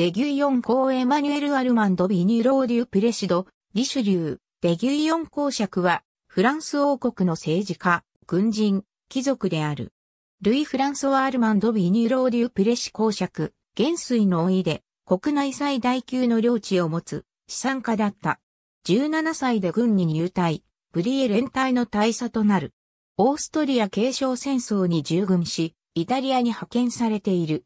デギュイヨン公エマニュエル・アルマンド・ビニュローデュ・プレシド、リシュリュー、デギュイヨン公爵は、フランス王国の政治家、軍人、貴族である。ルイ・フランソワ・アルマンド・ビニュローデュ・プレシ公爵、元帥の老いで、国内最大級の領地を持つ、資産家だった。17歳で軍に入隊、ブリエ連隊の大佐となる。オーストリア継承戦争に従軍し、イタリアに派遣されている。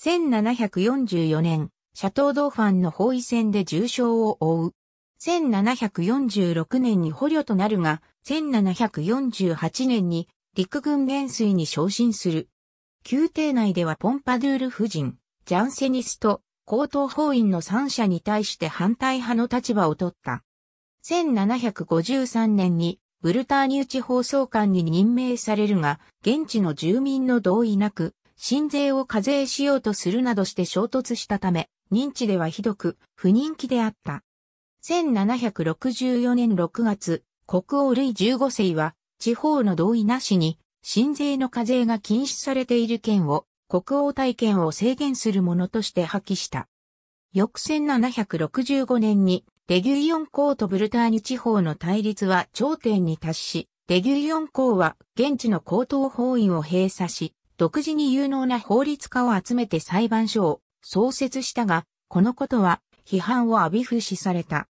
1744年、シャトードーファンの包囲戦で重傷を負う。1746年に捕虜となるが、1748年に陸軍元帥に昇進する。宮廷内ではポンパドゥール夫人、ジャンセニスト、高等法院の三者に対して反対派の立場を取った。1753年にブルターニュ地方総監に任命されるが、現地の住民の同意なく、新税を課税しようとするなどして衝突したため、認知ではひどく不人気であった。1764年6月、国王ルイ15世は、地方の同意なしに、新税の課税が禁止されている県を、国王体験を制限するものとして破棄した。翌1765年に、デギュリオン港とブルターニ地方の対立は頂点に達し、デギュリオン港は現地の高等法院を閉鎖し、独自に有能な法律家を集めて裁判所を創設したが、このことは批判を浴び不死された。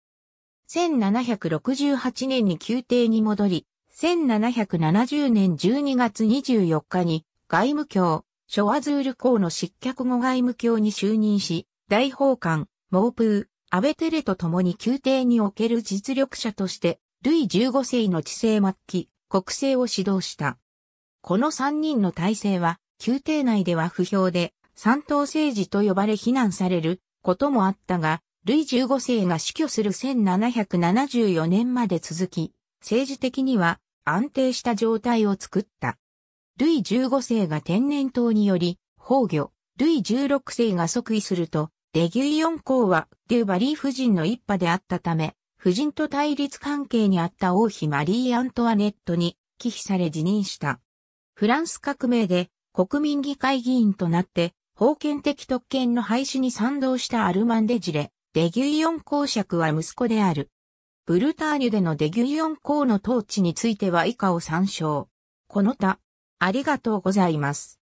1768年に宮廷に戻り、1770年12月24日に外務卿、ショワズール公の失脚後外務卿に就任し、大法官、モープー、アベテレと共に宮廷における実力者として、ルイ15世の治世末期、国政を指導した。この三人の体制は、宮廷内では不評で、三党政治と呼ばれ非難されることもあったが、ルイ15世が死去する1774年まで続き、政治的には安定した状態を作った。ルイ15世が天然痘により、崩御、ルイ16世が即位すると、デギュイ4公はデューバリー夫人の一派であったため、夫人と対立関係にあった王妃マリー・アントワネットに忌避され辞任した。フランス革命で国民議会議員となって、封建的特権の廃止に賛同したアルマンデジレ、デギュイオン公爵は息子である。ブルターニュでのデギュイオン公の統治については以下を参照。この他、ありがとうございます。